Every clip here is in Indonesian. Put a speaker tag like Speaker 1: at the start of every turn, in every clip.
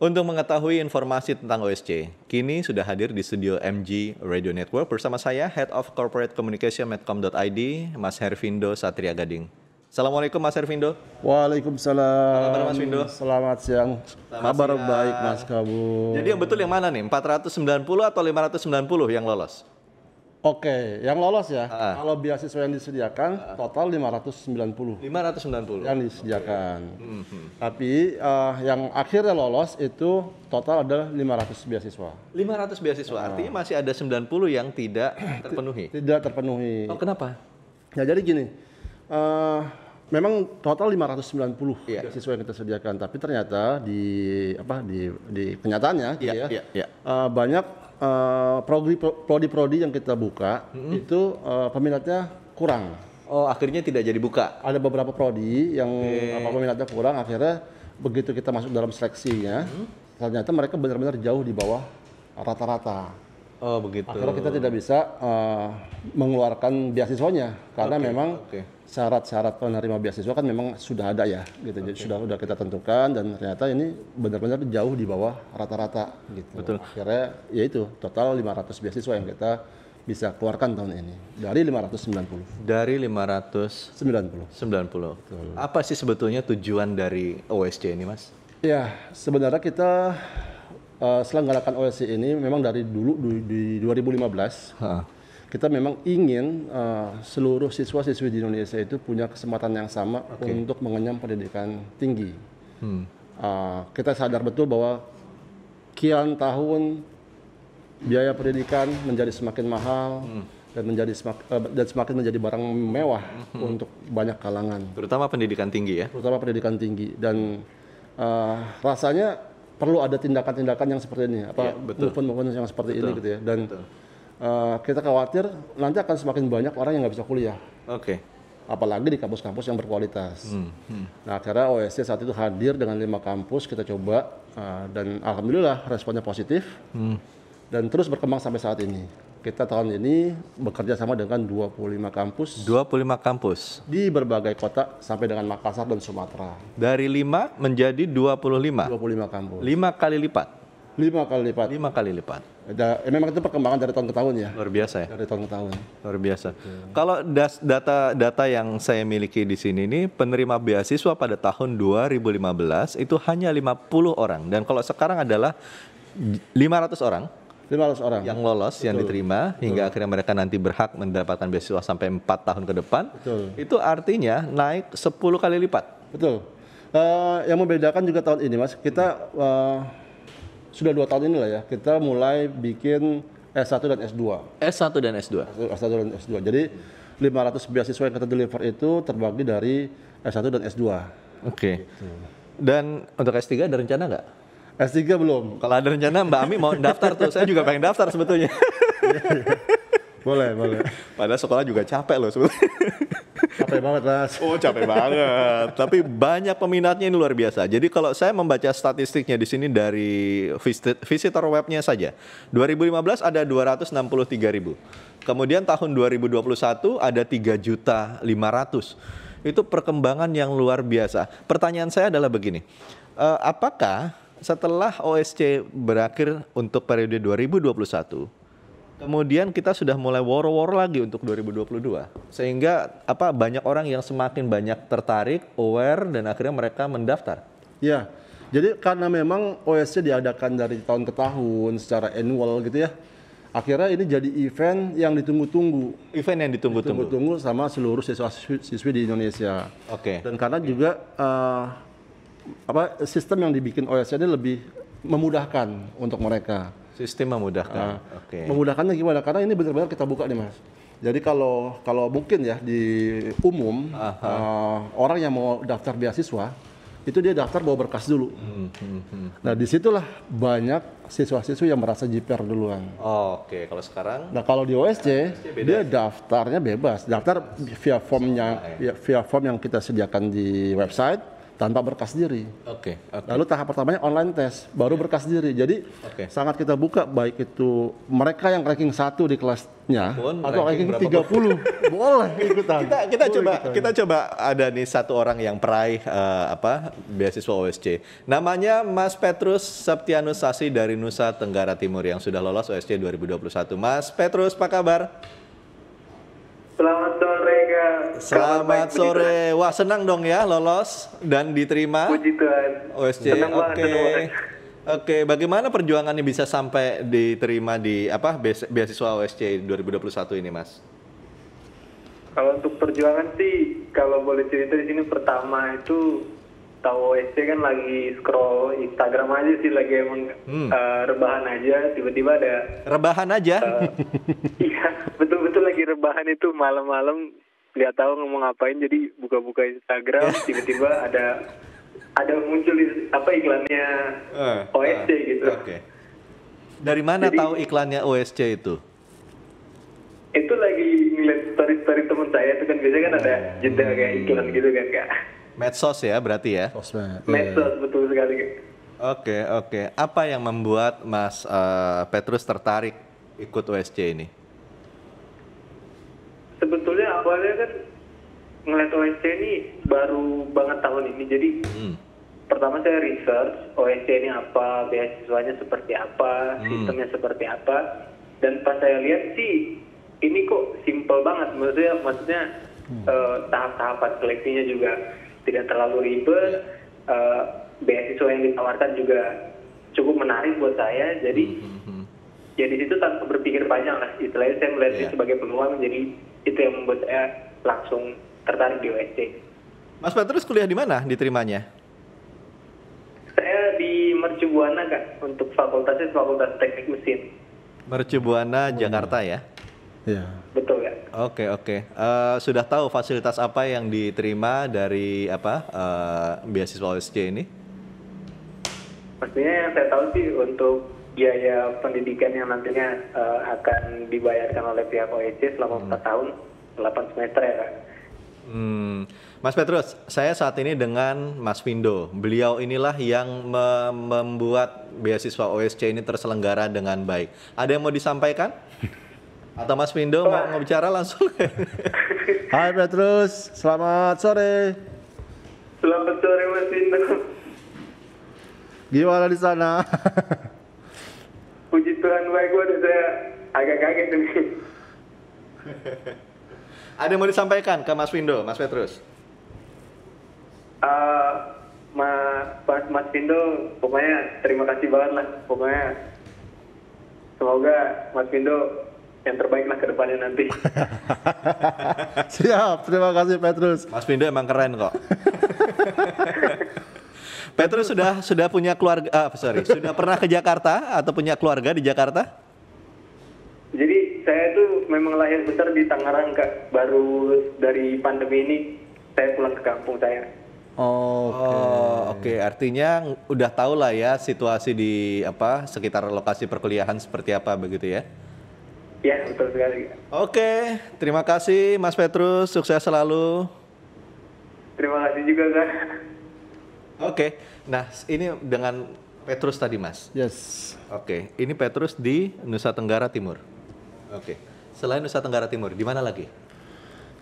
Speaker 1: Untuk mengetahui informasi tentang OSC, kini sudah hadir di studio MG Radio Network bersama saya, Head of Corporate Communication Medcom.id, Mas Hervindo Satria Gading. Assalamualaikum Mas Hervindo.
Speaker 2: Waalaikumsalam. Apa Mas Selamat siang. Selamat kabar siang. baik Mas Kabu. Jadi yang
Speaker 1: betul yang mana nih? 490 atau 590 yang lolos?
Speaker 2: Oke, yang lolos ya. Ah. Kalau beasiswa yang disediakan ah. total 590. 590. Yang disediakan. Okay. Mm -hmm. Tapi uh, yang akhirnya lolos itu total ada 500 beasiswa. 500 beasiswa. Ah. Artinya masih ada 90 yang tidak terpenuhi. Tidak terpenuhi. Oh, kenapa? Ya jadi gini. Uh, memang total 590 yeah. Iya. beasiswa yang kita sediakan, tapi ternyata di apa di di kenyataannya gitu yeah, ya, yeah, yeah. Uh, banyak Eh, prodi prodi-prodi yang kita buka hmm itu uh, peminatnya kurang. Oh, akhirnya tidak jadi buka. Ada beberapa prodi yang okay. apa peminatnya kurang, akhirnya begitu kita masuk dalam seleksinya, mm-hmm. ternyata mereka benar-benar jauh di bawah rata-rata.
Speaker 1: Oh begitu. Akhirnya kita tidak
Speaker 2: bisa uh, mengeluarkan beasiswanya karena okay. memang syarat syarat-syarat penerima beasiswa kan memang sudah ada ya, gitu. Okay. Jadi sudah sudah kita tentukan dan ternyata ini benar-benar jauh di bawah rata-rata, gitu. Betul. Akhirnya ya itu total 500 beasiswa yang kita bisa keluarkan tahun ini dari 590. Dari 590.
Speaker 1: 90. Betul. Apa sih sebetulnya tujuan dari OSC ini, Mas?
Speaker 2: Ya, sebenarnya kita uh, eh, selenggarakan OLC ini memang dari dulu di, di 2015 ha. kita memang ingin uh, seluruh siswa-siswi di Indonesia itu punya kesempatan yang sama okay. untuk mengenyam pendidikan tinggi. Hmm. Uh, kita sadar betul bahwa kian tahun biaya pendidikan menjadi semakin mahal. Hmm dan menjadi semak, dan semakin menjadi barang mewah hmm. untuk banyak kalangan. Terutama pendidikan tinggi ya. Terutama pendidikan tinggi dan uh, rasanya perlu ada tindakan-tindakan yang seperti ini apa ya, movement-movement yang seperti betul. ini gitu ya dan uh, kita khawatir nanti akan semakin banyak orang yang nggak bisa kuliah oke okay. apalagi di kampus-kampus yang berkualitas hmm. Hmm. nah karena OSC saat itu hadir dengan lima kampus kita coba uh, dan alhamdulillah responnya positif hmm. dan terus berkembang sampai saat ini kita tahun ini bekerja sama dengan 25 kampus. 25 kampus. Di berbagai kota sampai dengan Makassar dan Sumatera. Dari 5 menjadi 25. 25 kampus.
Speaker 1: 5 kali lipat. Lima kali lipat. Lima kali lipat. Da, eh, ya, memang itu perkembangan dari tahun ke tahun ya. Luar biasa ya. Dari tahun ke tahun. Luar biasa. Okay. Hmm. Kalau data data yang saya miliki di sini ini penerima beasiswa pada tahun 2015 itu hanya 50 orang dan kalau sekarang adalah 500 orang 500 orang yang lolos, Betul. yang diterima Betul. hingga akhirnya mereka nanti berhak mendapatkan beasiswa sampai 4 tahun ke depan. Betul. Itu artinya naik
Speaker 2: 10 kali lipat. Betul. Uh, yang membedakan juga tahun ini, Mas, kita uh, sudah dua tahun inilah ya, kita mulai bikin S1 dan S2. S1 dan S2. S1 dan S2. Jadi 500 beasiswa yang kita deliver itu terbagi dari S1 dan S2. Oke. Okay. Dan untuk S3 ada rencana nggak? S3 belum.
Speaker 1: Kalau ada rencana Mbak Ami mau daftar tuh, saya juga pengen daftar sebetulnya. boleh, boleh. Padahal sekolah juga capek loh sebetulnya.
Speaker 2: capek banget mas. Oh
Speaker 1: capek banget. Tapi banyak peminatnya ini luar biasa. Jadi kalau saya membaca statistiknya di sini dari visitor webnya saja, 2015 ada 263 ribu. Kemudian tahun 2021 ada 3 juta 500. Itu perkembangan yang luar biasa. Pertanyaan saya adalah begini, eh, apakah setelah OSC berakhir untuk periode 2021, Kemudian kita sudah mulai war-war lagi untuk 2022. Sehingga apa banyak orang yang semakin banyak tertarik, aware dan akhirnya mereka mendaftar.
Speaker 2: Ya. Jadi karena memang OSC diadakan dari tahun ke tahun secara annual gitu ya. Akhirnya ini jadi event yang ditunggu-tunggu. Event yang ditunggu-tunggu. Ditunggu-tunggu sama seluruh siswa-siswi di Indonesia. Oke. Okay. Dan karena juga uh, apa sistem yang dibikin ini lebih memudahkan untuk mereka. Sistem memudahkan. Uh, Oke. Okay. Memudahkannya gimana? Karena ini benar-benar kita buka nih mas. Jadi kalau kalau mungkin ya di umum uh, orang yang mau daftar beasiswa itu dia daftar bawa berkas dulu. Hmm, hmm, hmm. Nah disitulah banyak siswa-siswa yang merasa jiper duluan.
Speaker 1: Oh, Oke, okay. kalau sekarang? Nah
Speaker 2: kalau di OSC, ya, dia daftarnya bebas, daftar via formnya, ya? Ya, via form yang kita sediakan di website tanpa berkas diri. Oke. Okay, okay. Lalu tahap pertamanya online test, baru iya. berkas diri. Jadi okay. sangat kita buka baik itu mereka yang ranking satu di kelasnya
Speaker 1: Pun, atau ranking, ranking
Speaker 2: 30 boleh ikutan. Kita kita boleh coba ikutan. kita
Speaker 1: coba ada nih satu orang yang peraih uh, apa beasiswa OSC. Namanya Mas Petrus Septianus Sasi dari Nusa Tenggara Timur yang sudah lolos OSC 2021. Mas Petrus, apa kabar? Selamat sore, Kak. Selamat sore. Wah, senang dong ya lolos dan diterima. Puji Tuhan. OSC. Oke. Oke, okay. bagaimana perjuangannya bisa sampai diterima di apa beasiswa OSC 2021 ini, Mas?
Speaker 3: Kalau untuk perjuangan sih, kalau boleh cerita di sini pertama itu tahu SC kan lagi scroll Instagram aja sih lagi emang hmm. uh, rebahan aja tiba-tiba ada
Speaker 1: rebahan aja uh,
Speaker 3: iya betul-betul lagi rebahan itu malam-malam lihat tahu ngomong ngapain jadi buka-buka Instagram tiba-tiba ada ada muncul apa iklannya uh, eh, OSC uh, gitu okay.
Speaker 1: dari mana jadi, tahu iklannya OSC itu itu lagi
Speaker 3: ngeliat story-story teman saya itu kan biasanya kan ada jeda kayak iklan gitu kan kak
Speaker 1: medsos ya berarti ya sosmed iya. medsos
Speaker 3: betul sekali oke
Speaker 1: okay, oke okay. apa yang membuat mas uh, Petrus tertarik ikut USC ini
Speaker 3: sebetulnya awalnya kan ngeliat OSC ini baru banget tahun ini jadi hmm. pertama saya research OSC ini apa beasiswanya seperti apa hmm. sistemnya seperti apa dan pas saya lihat sih ini kok simple banget maksudnya maksudnya hmm. uh, tahap-tahapan seleksinya juga tidak terlalu ribet ya. uh, beasiswa yang ditawarkan juga cukup menarik buat saya jadi mm-hmm. ya itu tanpa berpikir panjang lah istilahnya saya melihat iya. sebagai peluang jadi itu yang membuat saya langsung tertarik di USC
Speaker 1: Mas Petrus kuliah di mana diterimanya?
Speaker 3: Saya di Mercubuana kak untuk fakultasnya Fakultas Teknik Mesin.
Speaker 1: Mercubuana Jakarta ya? Ya. Betul ya. Oke oke. Uh, sudah tahu fasilitas apa yang diterima dari apa uh, beasiswa OSC ini?
Speaker 3: Pastinya yang saya tahu sih untuk biaya pendidikan yang nantinya uh, akan dibayarkan oleh pihak OSC selama hmm. 4 tahun 8 semester ya
Speaker 1: Hmm. Mas Petrus, saya saat ini dengan Mas Windo. Beliau inilah yang me membuat beasiswa OSC ini terselenggara dengan baik. Ada yang mau disampaikan? atau
Speaker 2: Mas Windo mau, mau bicara langsung. Hai Petrus, selamat sore.
Speaker 3: Selamat sore Mas Windo.
Speaker 2: Gimana di sana?
Speaker 3: Puji Tuhan baik gue saya agak kaget nih.
Speaker 1: Ada yang mau disampaikan ke Mas Windo, Mas Petrus?
Speaker 3: Uh, eh, Mas, Mas, Mas Pindo, pokoknya terima kasih banget lah. Pokoknya semoga Mas Pindo yang terbaiklah ke depannya nanti.
Speaker 1: Siap, terima kasih Petrus. Mas Pindo emang keren kok. Petrus sudah sudah punya keluarga, ah, sorry, sudah pernah ke Jakarta atau punya keluarga di Jakarta?
Speaker 3: Jadi saya itu memang lahir besar di Tangerang kak. Baru dari pandemi ini saya pulang ke kampung saya.
Speaker 1: Oh, oke. Okay. Oh, okay. Artinya udah tahu lah ya situasi di apa sekitar lokasi perkuliahan seperti apa begitu ya? Ya, betul sekali. Oke, terima kasih Mas Petrus, sukses selalu.
Speaker 3: Terima kasih juga, Kak.
Speaker 1: Oke, nah ini dengan Petrus tadi, Mas. Yes. Oke, ini Petrus di Nusa Tenggara Timur. Oke. Selain Nusa Tenggara Timur, di mana lagi?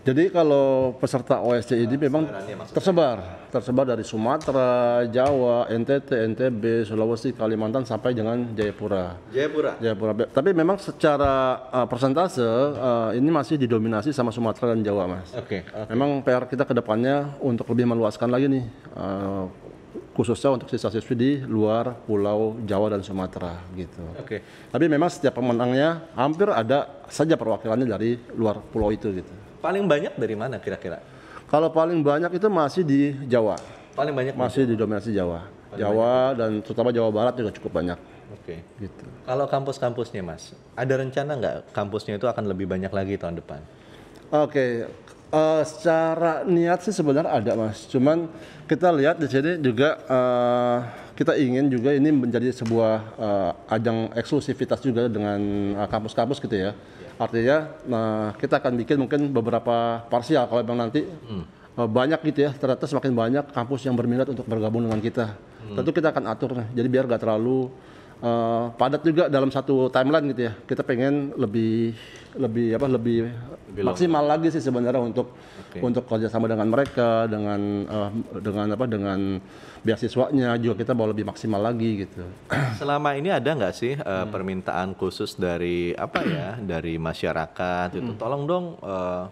Speaker 2: Jadi kalau peserta OSC ini memang tersebar, tersebar dari Sumatera, Jawa, NTT, NTB, Sulawesi, Kalimantan sampai dengan Jayapura. Jayapura. Jayapura. Tapi memang secara uh, persentase uh, ini masih didominasi sama Sumatera dan Jawa, Mas.
Speaker 1: Oke. Okay, okay. Memang
Speaker 2: PR kita ke depannya untuk lebih meluaskan lagi nih uh, khususnya untuk siswa-siswi di luar pulau Jawa dan Sumatera gitu. Oke. Okay. Tapi memang setiap pemenangnya hampir ada saja perwakilannya dari luar pulau itu gitu paling banyak dari mana kira-kira? Kalau paling banyak itu masih di Jawa. Paling banyak masih di dominasi Jawa. Paling Jawa banyak. dan terutama Jawa Barat juga cukup banyak. Oke. Okay. Gitu. Kalau
Speaker 1: kampus-kampusnya mas,
Speaker 2: ada rencana nggak kampusnya itu akan
Speaker 1: lebih banyak lagi tahun depan?
Speaker 2: Oke, okay. uh, eh, secara niat sih sebenarnya ada mas. Cuman kita lihat di sini juga uh, kita ingin juga ini menjadi sebuah uh, ajang eksklusivitas juga dengan kampus-kampus uh, gitu ya. Iya. Artinya nah, kita akan bikin mungkin beberapa parsial kalau memang nanti hmm. Eh, banyak gitu ya. Ternyata semakin banyak kampus yang berminat untuk bergabung dengan kita. Hmm. Tentu kita akan atur jadi biar nggak terlalu uh, padat juga dalam satu timeline gitu ya. Kita pengen lebih lebih apa lebih, lebih maksimal lagi sih sebenarnya untuk okay. untuk kerjasama dengan mereka dengan uh, dengan apa dengan beasiswanya juga kita mau lebih maksimal lagi gitu.
Speaker 1: Selama ini ada nggak sih uh, hmm. permintaan khusus dari apa ya dari masyarakat hmm. itu tolong dong uh,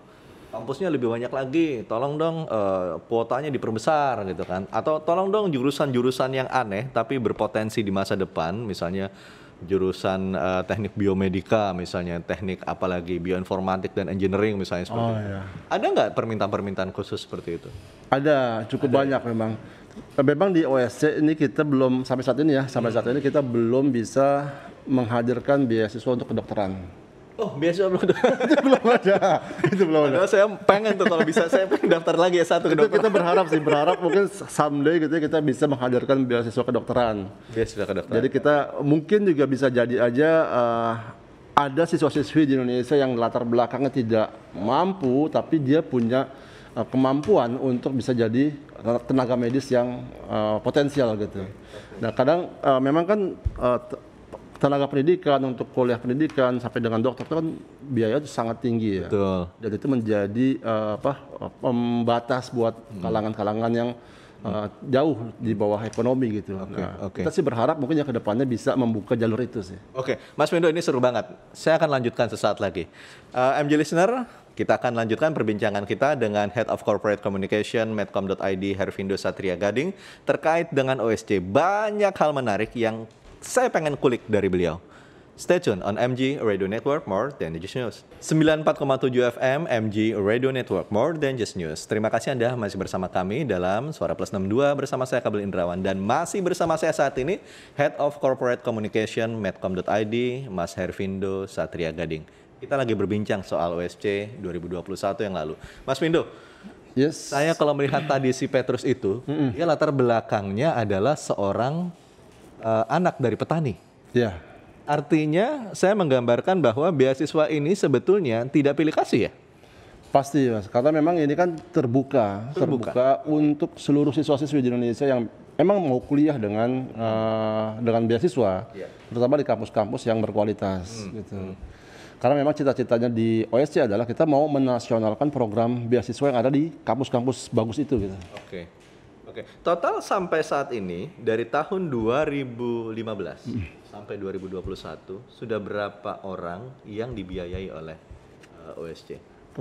Speaker 1: kampusnya lebih banyak lagi tolong dong uh, kuotanya diperbesar gitu kan atau tolong dong jurusan-jurusan yang aneh tapi berpotensi di masa depan misalnya jurusan uh, teknik biomedika misalnya teknik apalagi bioinformatik dan engineering misalnya oh, seperti oh, itu. Iya. Ada nggak permintaan-permintaan khusus seperti itu?
Speaker 2: Ada, cukup Ada. Ya? banyak memang. Memang di OSC ini kita belum sampai saat ini ya, sampai hmm. saat ini kita belum bisa menghadirkan beasiswa untuk kedokteran.
Speaker 1: Oh, biasa belum ada. itu belum ada. Itu belum ada. Padahal saya pengen tuh kalau bisa saya pengen daftar lagi S1 ke
Speaker 2: dokter. Kita berharap sih, berharap mungkin someday gitu ya, kita bisa menghadirkan beasiswa kedokteran. Beasiswa kedokteran. Jadi kita mungkin juga bisa jadi aja uh, ada siswa-siswi di Indonesia yang latar belakangnya tidak mampu tapi dia punya uh, kemampuan untuk bisa jadi tenaga medis yang uh, potensial gitu. Nah, kadang uh, memang kan uh, tenaga pendidikan untuk kuliah pendidikan sampai dengan dokter itu kan biaya itu sangat tinggi ya. Betul. Dan itu menjadi uh, apa pembatas buat hmm. kalangan-kalangan yang uh, jauh di bawah ekonomi gitu. Okay, nah, okay. Kita sih berharap mungkin ya kedepannya bisa membuka jalur itu sih.
Speaker 1: Oke, okay. Mas Wendo ini seru banget. Saya akan lanjutkan sesaat lagi. Uh, eh, MJ Listener, kita akan lanjutkan perbincangan kita dengan Head of Corporate Communication Medcom.id Hervindo Satria Gading terkait dengan OSC. Banyak hal menarik yang saya pengen kulik dari beliau. Stay tune on MG Radio Network, more than just news. 94,7 FM MG Radio Network, more than just news. Terima kasih Anda masih bersama kami dalam Suara Plus 62 bersama saya Kabel Indrawan. Dan masih bersama saya saat ini, Head of Corporate Communication Medcom.id, Mas Hervindo Satria Gading. Kita lagi berbincang soal OSC 2021 yang lalu. Mas Windo, yes. saya kalau melihat tadi si Petrus itu, mm -mm. dia latar belakangnya adalah seorang uh, anak dari petani. Ya. Artinya saya menggambarkan bahwa beasiswa ini sebetulnya tidak pilih kasih ya. Pasti mas,
Speaker 2: karena memang ini kan terbuka, terbuka, terbuka untuk seluruh siswa siswa di Indonesia yang memang mau kuliah dengan uh, dengan beasiswa, yeah. terutama di kampus-kampus yang berkualitas hmm. gitu. Karena memang cita-citanya di OSC adalah kita mau menasionalkan program beasiswa yang ada di kampus-kampus bagus itu gitu.
Speaker 1: Oke. Okay. Oke. Okay. Total sampai saat ini dari tahun 2015 hmm. sampai 2021 sudah berapa orang yang dibiayai oleh
Speaker 2: uh, eh, OSC?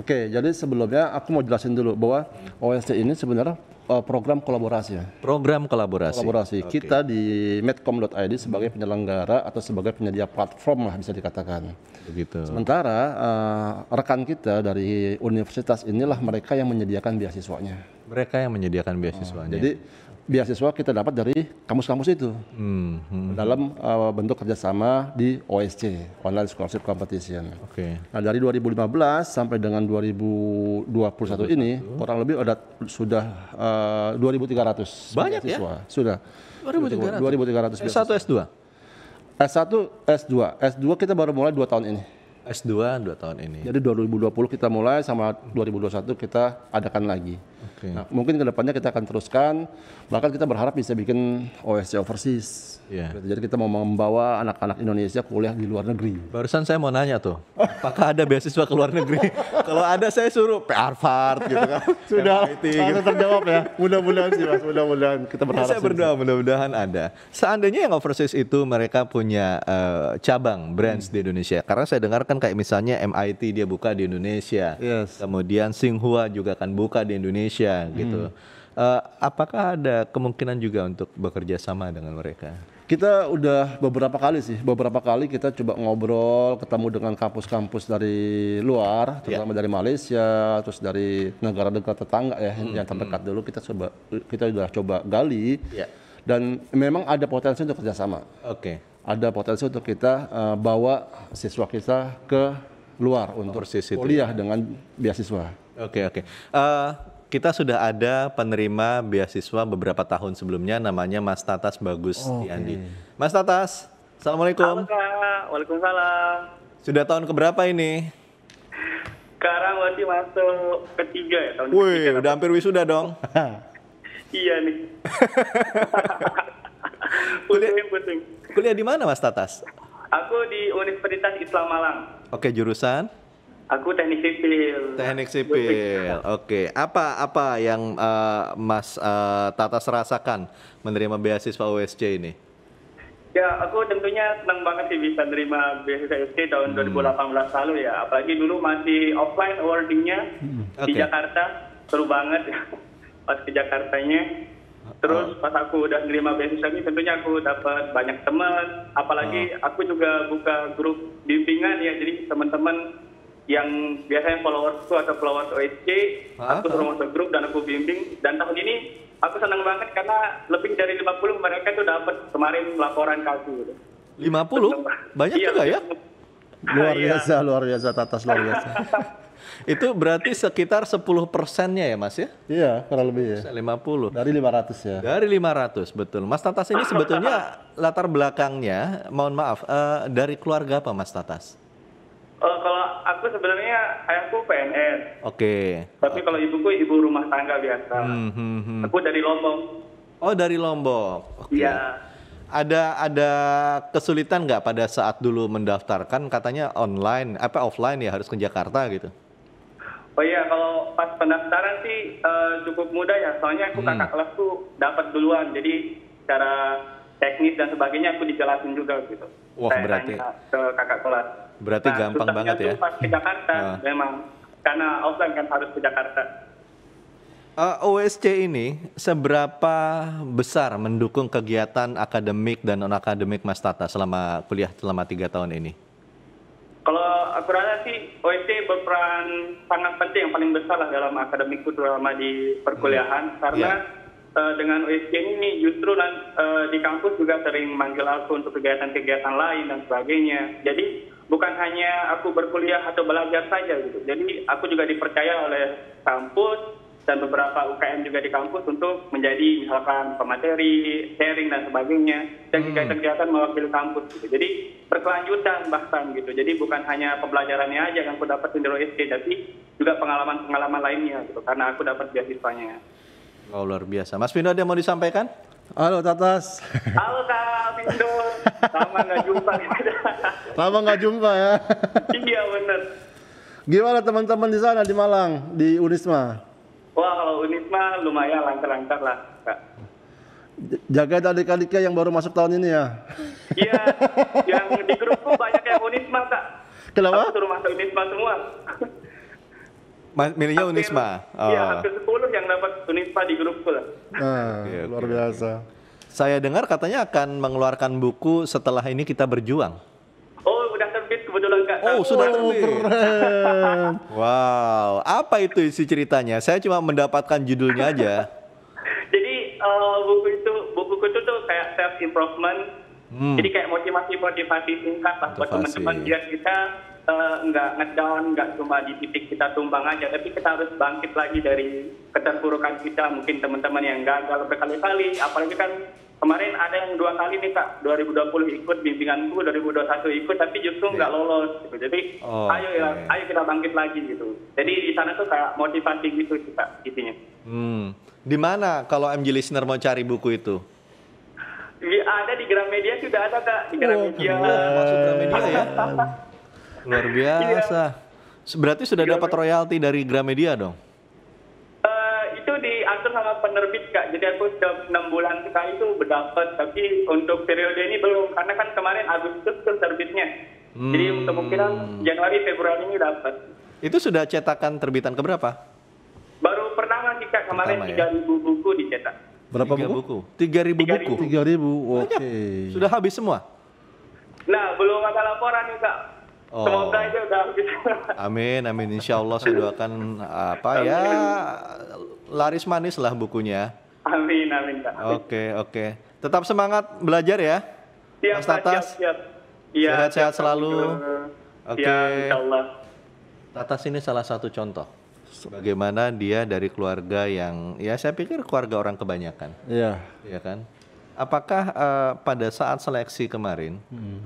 Speaker 2: Oke, okay, jadi sebelumnya aku mau jelasin dulu bahwa hmm. OSC ini sebenarnya uh, program kolaborasi ya? Program kolaborasi. Kolaborasi. Okay. Kita di medcom.id sebagai penyelenggara atau sebagai penyedia platform lah bisa dikatakan. Begitu. Sementara uh, rekan kita dari universitas inilah mereka yang menyediakan beasiswanya mereka yang menyediakan beasiswanya. Jadi beasiswa kita dapat dari kampus-kampus itu hmm, hmm. dalam uh, bentuk kerjasama di OSC Online Scholarship Competition. Oke. Okay. Nah dari 2015 sampai dengan 2021 ini kurang lebih ada sudah uh, eh, 2.300 banyak ya? beasiswa. ya sudah 2.300 2.300 S1 S2 S1 S2 S2 kita baru mulai dua tahun ini. S2 dua tahun ini. Jadi 2020 kita mulai sama 2021 kita adakan lagi. Okay. Nah, mungkin kedepannya kita akan teruskan, bahkan kita berharap bisa bikin OSC overseas. Yeah. Jadi kita mau membawa anak-anak Indonesia kuliah di luar negeri.
Speaker 1: Barusan saya mau nanya tuh, apakah ada beasiswa ke luar negeri? Kalau ada saya suruh PR Harvard gitu kan. Sudah, MIT, gitu. terjawab ya.
Speaker 2: Mudah-mudahan sih mas, mudah-mudahan kita berharap. Saya berdoa
Speaker 1: mudah-mudahan ada. Seandainya yang overseas itu mereka punya uh, cabang brands hmm. di Indonesia. Karena saya dengarkan kayak misalnya MIT dia buka di Indonesia. Yes. Kemudian Singhua juga akan buka di Indonesia. Indonesia hmm. gitu. Uh, apakah ada kemungkinan juga untuk bekerja sama dengan mereka?
Speaker 2: Kita udah beberapa kali sih, beberapa kali kita coba ngobrol, ketemu dengan kampus-kampus dari luar, ya. terutama yeah. dari Malaysia, terus dari negara-negara tetangga ya, hmm. yang terdekat hmm. dulu kita coba kita udah coba gali. Yeah. Dan memang ada potensi untuk kerjasama. Oke. Okay. Ada potensi untuk kita uh, bawa siswa kita ke luar untuk ya. kuliah dengan beasiswa.
Speaker 1: Oke okay, oke. Okay. Uh, eh, kita sudah ada penerima beasiswa beberapa tahun sebelumnya namanya Mas Tatas Bagus okay. Diandi. Mas Tatas, Assalamualaikum. Halo,
Speaker 3: Kak. Waalaikumsalam.
Speaker 1: Sudah tahun keberapa ini?
Speaker 3: Sekarang masih masuk ketiga ya tahun Wih, ketiga. udah
Speaker 1: hampir wisuda dong.
Speaker 3: iya nih. kuliah,
Speaker 1: kuliah di mana Mas Tatas?
Speaker 3: Aku di Universitas Islam Malang.
Speaker 1: Oke, jurusan?
Speaker 3: Aku teknik sipil.
Speaker 1: Teknik sipil. Iya. Oke. Okay. Apa apa yang uh, Mas uh, eh, Tata rasakan menerima beasiswa USC ini?
Speaker 3: Ya, aku tentunya senang banget sih bisa menerima beasiswa USC tahun hmm. 2018 lalu ya. Apalagi dulu masih offline awardingnya hmm. okay. di Jakarta. Seru banget ya pas ke Jakartanya. Terus oh. pas aku udah menerima beasiswa ini tentunya aku dapat banyak teman, apalagi hmm. aku juga buka grup bimbingan ya. Jadi teman-teman yang biasanya followersku atau followers OSC, aku suruh masuk grup dan aku bimbing. Dan tahun ini aku senang banget karena lebih dari 50 mereka itu dapat kemarin laporan
Speaker 2: Lima 50? Banyak iya, juga ya? Luar iya. biasa, luar biasa, Tatas luar
Speaker 1: biasa. itu berarti sekitar 10 persennya ya mas ya? Iya, kurang lebih ya. 50. Dari
Speaker 2: 500 ya?
Speaker 1: Dari 500, betul. Mas Tatas ini sebetulnya latar belakangnya, mohon maaf, uh, dari keluarga apa mas Tatas?
Speaker 2: Oh, kalau aku
Speaker 3: sebenarnya ayahku PNS. Oke. Okay. Tapi kalau ibuku ibu rumah tangga biasa. Hmm, hmm, hmm. Aku dari Lombok.
Speaker 1: Oh, dari Lombok. Oke. Okay. Iya. Ada ada kesulitan nggak pada saat dulu mendaftarkan katanya online apa offline ya harus ke Jakarta gitu?
Speaker 3: Oh iya, kalau pas pendaftaran sih uh, cukup mudah ya. Soalnya aku hmm. kakak tuh dapat duluan. Jadi cara teknis dan sebagainya aku dijelasin juga gitu. Wah, Saya berarti ke kakak kelas.
Speaker 1: Berarti nah, gampang banget ya.
Speaker 3: Pas ke Jakarta uh. memang karena offline kan harus ke Jakarta.
Speaker 1: Uh, eh, OSC ini seberapa besar mendukung kegiatan akademik dan non akademik Mas Tata selama kuliah selama tiga tahun ini?
Speaker 3: Kalau aku rasa sih OSC berperan sangat penting yang paling besar lah dalam akademikku terutama di perkuliahan hmm. karena yeah iya. dengan OSC ini justru uh, di kampus juga sering manggil aku untuk kegiatan-kegiatan lain dan sebagainya. Jadi bukan hanya aku berkuliah atau belajar saja gitu. Jadi aku juga dipercaya oleh kampus dan beberapa UKM juga di kampus untuk menjadi misalkan pemateri, sharing dan sebagainya dan hmm. kegiatan-kegiatan mewakili kampus gitu. Jadi berkelanjutan bahkan gitu. Jadi bukan hanya pembelajarannya aja yang aku dapat di SD tapi juga pengalaman-pengalaman lainnya gitu karena aku dapat beasiswanya.
Speaker 1: Oh, luar biasa. Mas Pindo ada yang mau disampaikan? Halo Tatas. Halo Kak Pindo.
Speaker 3: Lama nggak jumpa. Lama nggak jumpa ya. iya benar.
Speaker 2: Gimana teman-teman di sana di Malang di Unisma?
Speaker 3: Wah kalau Unisma lumayan lancar-lancar lah. Kak.
Speaker 2: Jaga adik-adiknya yang baru masuk tahun ini ya. Iya,
Speaker 3: yang di grupku banyak yang Unisma kak. Kenapa? Aku suruh masuk Unisma semua.
Speaker 1: Mas, milihnya Unisma. Iya, oh. hampir
Speaker 3: 10 yang dapat Unisma di grupku lah.
Speaker 1: Nah, luar biasa. Saya dengar katanya akan mengeluarkan buku setelah ini kita berjuang.
Speaker 3: Oh, udah terbit kebetulan Kak. Oh, sudah terbit. Keren.
Speaker 1: wow, apa itu isi ceritanya? Saya cuma mendapatkan judulnya aja.
Speaker 3: Jadi uh, buku itu buku itu tuh kayak self improvement Hmm. Jadi kayak motivasi-motivasi singkat lah buat teman-teman biar kita uh, nggak ngedown, nggak cuma di titik kita tumbang aja, tapi kita harus bangkit lagi dari keterpurukan kita. Mungkin teman-teman yang gagal berkali-kali, apalagi kan kemarin ada yang dua kali nih kak 2020 ikut bimbingan guru 2021 ikut tapi justru nggak yeah. lolos gitu. jadi oh, ayo ya okay. ayo kita bangkit lagi gitu jadi di sana tuh kayak motivasi gitu sih kak isinya
Speaker 1: hmm. di mana kalau MG listener mau cari buku itu
Speaker 3: di, ada di Gramedia sudah ada kak di oh, Gramedia oh, wow, masuk Gramedia ya
Speaker 1: luar biasa iya. berarti sudah dapat royalti dari Gramedia dong
Speaker 3: kak jadi aku setiap enam bulan sekali itu berdapat tapi untuk periode ini belum karena kan kemarin Agustus tuh terbitnya hmm. jadi kemungkinan Januari Februari ini dapat
Speaker 1: itu sudah cetakan terbitan keberapa
Speaker 3: baru pertama sih kak kemarin ya? tiga ya? ribu buku dicetak
Speaker 1: berapa 3 buku tiga ribu buku tiga ribu oke sudah habis semua
Speaker 3: nah belum ada laporan nih kak Oh. Semoga itu udah habis.
Speaker 1: Amin, amin. Insya Allah saya doakan apa ya, amin. ya laris manis lah bukunya.
Speaker 3: Amin, amin Pak.
Speaker 1: Oke, oke. Tetap semangat belajar ya.
Speaker 3: Siap, Mas Siap, siap.
Speaker 1: Ya, Sehat-sehat selalu. Oke. Okay. Tatas ini salah satu contoh bagaimana dia dari keluarga yang ya saya pikir keluarga orang kebanyakan. Iya. Iya kan? Apakah uh, pada saat seleksi kemarin hmm.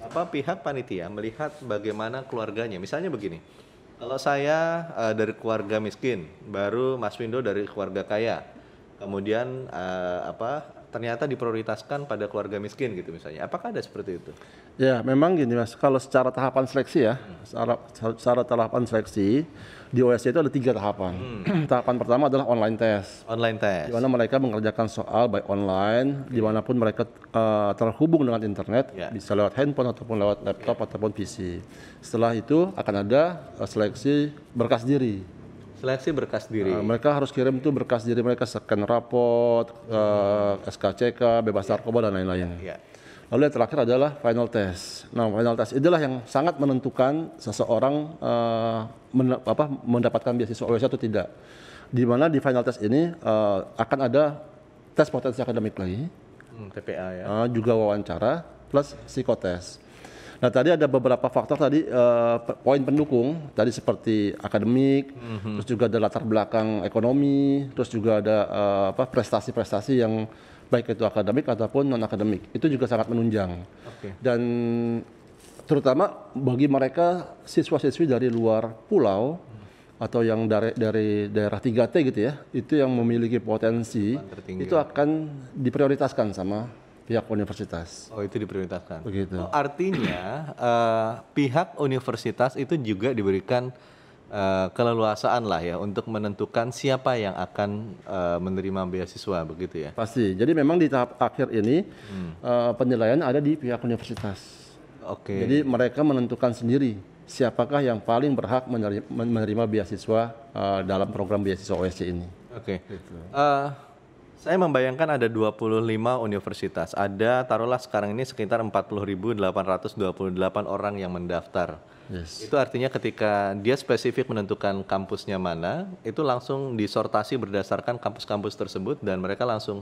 Speaker 1: apa pihak panitia melihat bagaimana keluarganya? Misalnya begini. Kalau saya uh, dari keluarga miskin, baru Mas Windo dari keluarga kaya kemudian uh, apa ternyata diprioritaskan pada keluarga miskin gitu misalnya. Apakah ada seperti itu?
Speaker 2: Ya, memang gini Mas, kalau secara tahapan seleksi ya, hmm. secara, secara tahapan seleksi di OSC itu ada tiga tahapan. Hmm. tahapan pertama adalah online test. Online test. Di mana mereka mengerjakan soal baik online, okay. dimanapun mereka uh, terhubung dengan internet, yeah. bisa lewat handphone ataupun lewat laptop okay. Ya. ataupun PC. Setelah itu akan ada eh, seleksi berkas diri
Speaker 1: seleksi berkas diri. Uh,
Speaker 2: mereka harus kirim tuh berkas diri mereka scan rapot, uh, eh, SKCK, bebas narkoba dan lain-lain. Yeah. Lalu yang terakhir adalah final test. Nah, final test itulah yang sangat menentukan seseorang uh, eh, men apa, mendapatkan beasiswa OS atau tidak. Di mana di final test ini uh, akan ada tes potensi akademik lagi,
Speaker 1: hmm, TPA ya.
Speaker 2: Uh, juga wawancara plus psikotes. Nah tadi ada beberapa faktor tadi uh, poin pendukung tadi seperti akademik, mm-hmm. terus juga ada latar belakang ekonomi, terus juga ada uh, apa prestasi-prestasi yang baik itu akademik ataupun non akademik itu juga sangat menunjang. Okay. Dan terutama bagi mereka siswa-siswi dari luar pulau atau yang dari dari daerah 3T gitu ya, itu yang memiliki potensi itu akan diprioritaskan sama pihak universitas. Oh itu
Speaker 1: diprioritaskan. Begitu. Oh,
Speaker 2: artinya
Speaker 1: uh, pihak universitas itu juga diberikan uh, keleluasaan lah ya untuk menentukan siapa yang akan uh,
Speaker 2: menerima beasiswa begitu ya. Pasti. Jadi memang di tahap akhir ini hmm. uh, penilaian ada di pihak universitas. Oke. Okay. Jadi mereka menentukan sendiri siapakah yang paling berhak menerima, beasiswa uh, dalam program beasiswa OSC ini.
Speaker 1: Oke. Okay. Gitu. Uh, saya membayangkan ada 25 universitas. Ada taruhlah sekarang ini sekitar 40.828 orang yang mendaftar. Yes. Itu artinya ketika dia spesifik menentukan kampusnya mana, itu langsung disortasi berdasarkan kampus-kampus
Speaker 2: tersebut dan mereka langsung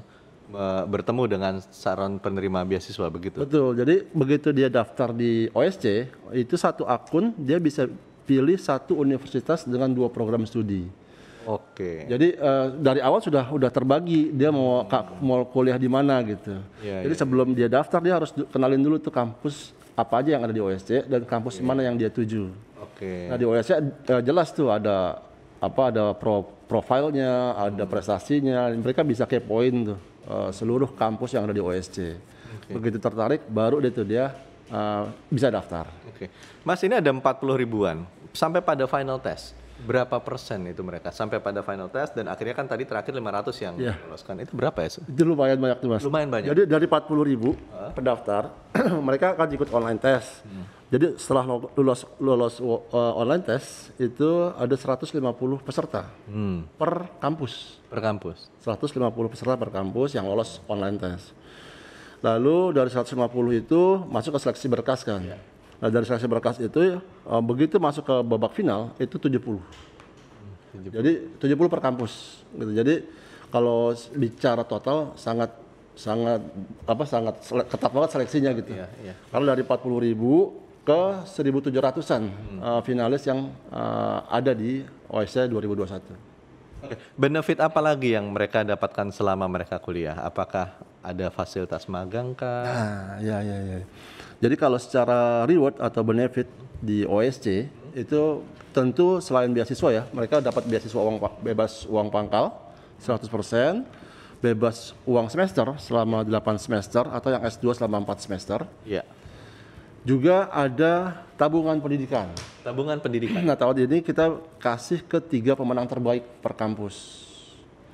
Speaker 2: uh, bertemu dengan saran penerima beasiswa begitu. Betul. Jadi begitu dia daftar di OSC, itu satu akun dia bisa pilih satu universitas dengan dua program studi. Oke. Okay. Jadi uh, dari awal sudah sudah terbagi dia mau hmm. mau kuliah di mana gitu. Yeah, Jadi yeah. sebelum dia daftar dia harus kenalin dulu tuh kampus apa aja yang ada di OSC dan kampus yeah. mana yang dia tuju.
Speaker 1: Oke. Okay. Nah di
Speaker 2: OSC uh, eh, jelas tuh ada apa ada pro profilnya, ada hmm. prestasinya, mereka bisa kepoin tuh uh, seluruh kampus yang ada di OSC. Okay. Begitu tertarik baru dia tuh dia uh, bisa daftar. Oke. Okay. Mas ini ada 40 ribuan sampai
Speaker 1: pada final test berapa persen itu mereka sampai pada final test dan akhirnya kan tadi terakhir 500 yang
Speaker 2: yeah. meloloskan itu berapa ya? Itu lumayan banyak tuh mas. Lumayan banyak. Jadi dari 40 ribu huh? pendaftar mereka akan ikut online test. Hmm. Jadi setelah lulus lulus uh, eh, online test itu ada 150 peserta hmm. per kampus. Per kampus. 150 peserta per kampus yang lolos online test. Lalu dari 150 itu masuk ke seleksi berkas kan. Yeah Nah, dari seleksi berkas itu uh, begitu masuk ke babak final itu 70. 70. Jadi 70 per kampus gitu. Jadi kalau bicara total sangat sangat apa sangat ketat banget seleksinya gitu. Iya, iya. Kalau dari 40 ribu ke 1.700an hmm. uh, finalis yang uh, ada di OSC 2021. E Benefit apa lagi yang mereka
Speaker 1: dapatkan selama mereka kuliah? Apakah ada fasilitas magang kah?
Speaker 2: Nah, ya ya ya. Jadi kalau secara reward atau benefit di OSC itu tentu selain beasiswa ya, mereka dapat beasiswa uang bebas uang pangkal 100%, bebas uang semester selama 8 semester atau yang S2 selama 4 semester. Iya. Yeah juga ada tabungan pendidikan. Tabungan pendidikan. Nah, tahun ini kita kasih ke tiga pemenang terbaik per kampus.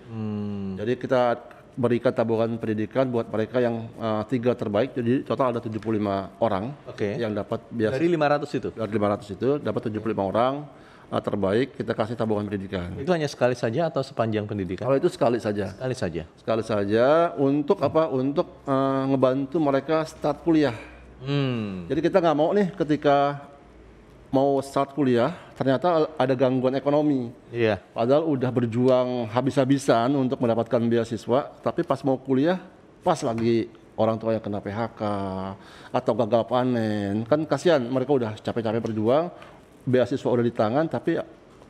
Speaker 2: Hmm. Jadi kita berikan tabungan pendidikan buat mereka yang uh, tiga terbaik. Jadi total ada 75 orang okay. yang dapat biasa. Dari 500 itu? Dari 500 itu dapat 75 okay. orang uh, terbaik kita kasih tabungan pendidikan. Itu hanya sekali saja atau sepanjang pendidikan? Kalau itu sekali saja. Sekali saja. Sekali saja untuk hmm. apa? Untuk uh, ngebantu mereka start kuliah. Hmm. Jadi kita nggak mau nih ketika mau start kuliah ternyata ada gangguan ekonomi. Iya. Padahal udah berjuang habis-habisan untuk mendapatkan beasiswa, tapi pas mau kuliah pas lagi orang tua yang kena PHK atau gagal panen. Kan kasihan mereka udah capek-capek berjuang, beasiswa udah di tangan tapi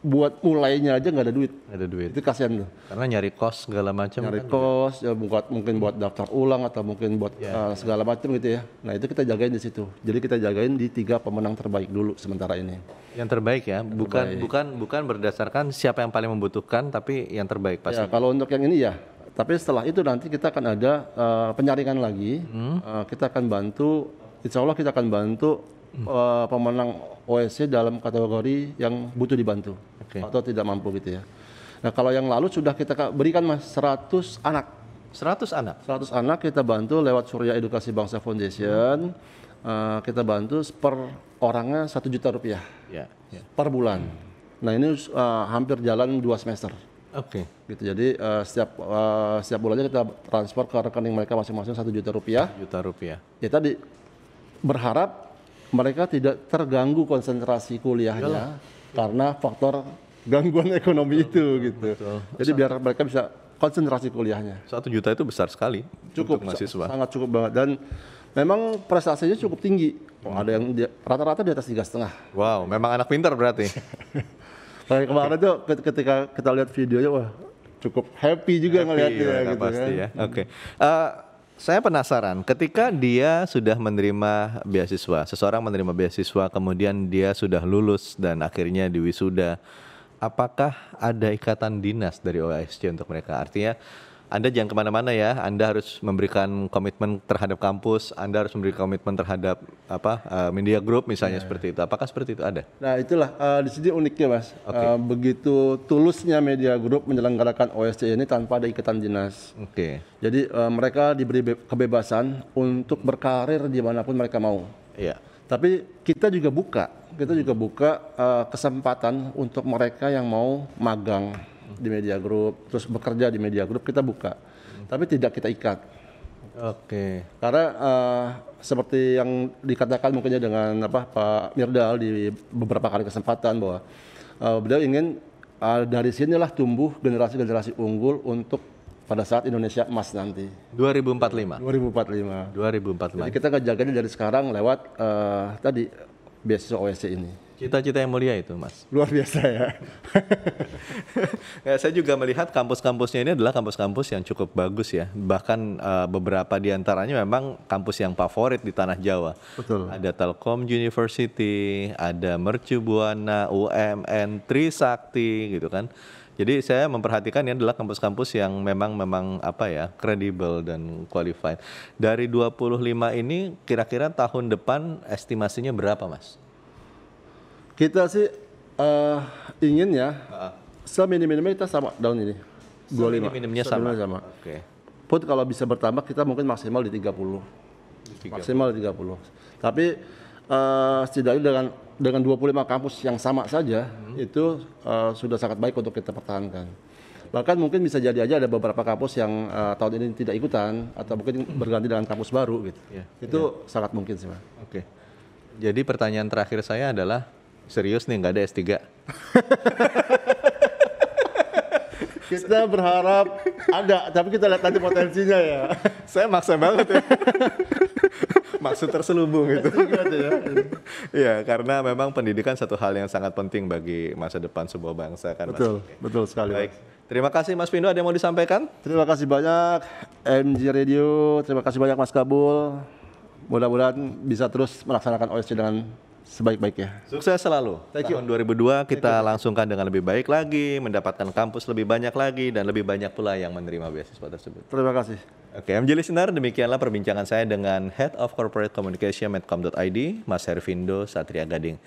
Speaker 2: buat mulainya aja nggak ada duit. Gak ada duit. Itu kasihan tuh. Karena nyari kos segala macam. Nyari kan kos, juga. ya buat mungkin buat daftar ulang atau mungkin buat yeah, iya. uh, segala macam gitu ya. Nah itu kita jagain di situ. Jadi kita jagain di tiga pemenang terbaik dulu sementara ini.
Speaker 1: Yang terbaik ya, yang bukan terbaik. bukan bukan berdasarkan siapa yang paling membutuhkan, tapi yang terbaik ya, pasti. Ya, kalau
Speaker 2: untuk yang ini ya. Tapi setelah itu nanti kita akan ada uh, penyaringan lagi. Hmm. Uh, kita akan bantu. Insya Allah kita akan bantu uh, pemenang OSC dalam kategori yang butuh dibantu okay. atau tidak mampu gitu ya. Nah kalau yang lalu sudah kita berikan mas 100 anak. 100 anak? 100 anak kita bantu lewat Surya Edukasi Bangsa Foundation. Hmm. Uh, kita bantu per orangnya 1 juta rupiah yeah, yeah. per bulan. Hmm. Nah ini uh, hampir jalan dua semester. Oke. Okay. Gitu. Jadi uh, setiap uh, setiap bulannya kita transfer ke rekening mereka masing-masing satu juta rupiah. Juta rupiah. Ya tadi berharap mereka tidak terganggu konsentrasi kuliahnya Yalah. karena faktor gangguan ekonomi betul, itu gitu. Betul. Jadi biar mereka bisa konsentrasi kuliahnya. Satu juta itu besar sekali. Cukup untuk mahasiswa. Sangat cukup banget dan memang prestasinya cukup tinggi. ada yang rata-rata di, di atas tiga setengah. Wow, memang anak pintar berarti. Kayak kemarin tuh ketika kita lihat videonya wah cukup happy juga happy, ngeliatnya gitu kan. pasti kan. ya. Oke.
Speaker 1: Okay. Hmm. Uh, eh, saya penasaran ketika dia sudah menerima beasiswa, seseorang menerima beasiswa kemudian dia sudah lulus dan akhirnya diwisuda. Apakah ada ikatan dinas dari OASC untuk mereka? Artinya anda jangan kemana-mana ya. Anda harus memberikan komitmen terhadap kampus. Anda harus memberikan komitmen terhadap apa uh, media group misalnya yeah. seperti itu. Apakah seperti itu ada?
Speaker 2: Nah itulah uh, di sini uniknya mas. Okay. Uh, eh, begitu tulusnya media group menyelenggarakan OSC ini tanpa ada ikatan dinas. Oke. Okay. Jadi uh, mereka diberi kebebasan untuk berkarir di manapun mereka mau. Iya. Yeah. Tapi kita juga buka, kita juga buka uh, kesempatan untuk mereka yang mau magang di media grup, terus bekerja di media grup kita buka, hmm. tapi tidak kita ikat. Oke. Okay. Karena uh, seperti yang dikatakan mungkinnya dengan apa Pak Mirdal di beberapa kali kesempatan bahwa uh, beliau ingin uh, dari sinilah tumbuh generasi-generasi unggul untuk pada saat Indonesia emas nanti. 2045. 2045. 2045. Jadi kita ngejaganya dari sekarang lewat uh, tadi besok OSC ini. Cita-cita yang mulia itu, Mas. Luar biasa ya.
Speaker 1: ya saya juga melihat kampus-kampusnya ini adalah kampus-kampus yang cukup bagus ya. Bahkan uh, beberapa di antaranya memang kampus yang favorit di tanah Jawa. Betul. Ada Telkom University, ada Mercu Buana, UMN, Trisakti gitu kan. Jadi saya memperhatikan ini adalah kampus-kampus yang memang memang apa ya, kredibel dan qualified. Dari 25 ini kira-kira
Speaker 2: tahun depan estimasinya berapa, Mas? Kita sih uh, ingin ya uh. seminim-minimnya kita sama daun ini. Dua lima. Minimnya sama. sama. Oke. Okay. put kalau bisa bertambah kita mungkin maksimal di 30. puluh. Maksimal di 30. Tapi uh, setidaknya dengan dengan 25 kampus yang sama saja hmm. itu uh, sudah sangat baik untuk kita pertahankan. Bahkan mungkin bisa jadi aja ada beberapa kampus yang uh, tahun ini tidak ikutan atau mungkin hmm. berganti dengan kampus baru gitu. Yeah. Itu yeah. sangat mungkin sih, Pak. Oke. Okay. Jadi pertanyaan terakhir saya adalah serius nih nggak ada S3. kita berharap ada, tapi kita lihat nanti potensinya ya. Saya maksa banget ya.
Speaker 1: Maksud terselubung gitu. Ya. Iya, karena memang pendidikan satu hal yang sangat penting bagi
Speaker 2: masa depan sebuah bangsa kan Betul, Mas. betul sekali. Baik. Terima kasih Mas Pindo ada yang mau disampaikan? Terima kasih banyak MG Radio, terima kasih banyak Mas Kabul. Mudah-mudahan bisa terus melaksanakan OSC dengan sebaik-baiknya. Sukses selalu.
Speaker 1: Thank Tahun you. 2002 kita Thank langsungkan dengan lebih baik lagi, mendapatkan kampus lebih banyak lagi dan lebih banyak pula yang menerima beasiswa tersebut. Terima kasih. Oke, MJ Listener, demikianlah perbincangan saya dengan Head of Corporate Communication Medcom.id, Mas Hervindo Satria Gading.